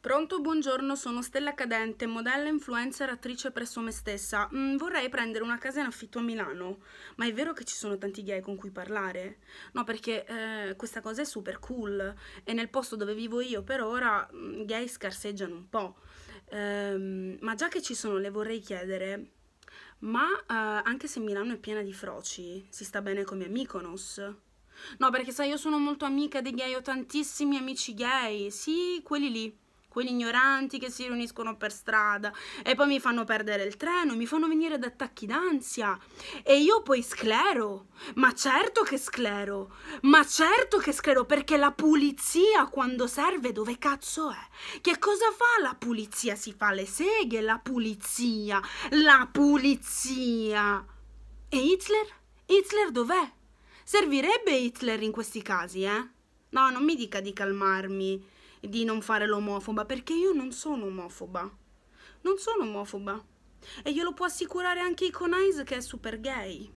Pronto, buongiorno, sono Stella Cadente, modella, influencer, attrice presso me stessa. Mm, vorrei prendere una casa in affitto a Milano, ma è vero che ci sono tanti gay con cui parlare? No, perché eh, questa cosa è super cool e nel posto dove vivo io per ora mm, gay scarseggiano un po'. Ehm, ma già che ci sono le vorrei chiedere, ma eh, anche se Milano è piena di froci, si sta bene come a Mykonos? No, perché sai, io sono molto amica dei gay, ho tantissimi amici gay, sì, quelli lì quegli ignoranti che si riuniscono per strada e poi mi fanno perdere il treno, mi fanno venire da attacchi d'ansia e io poi sclero, ma certo che sclero, ma certo che sclero perché la pulizia quando serve dove cazzo è? Che cosa fa la pulizia? Si fa le seghe, la pulizia, la pulizia. E Hitler? Hitler dov'è? Servirebbe Hitler in questi casi, eh? No, non mi dica di calmarmi di non fare l'omofoba, perché io non sono omofoba. Non sono omofoba. E glielo può assicurare anche Iconize che è super gay.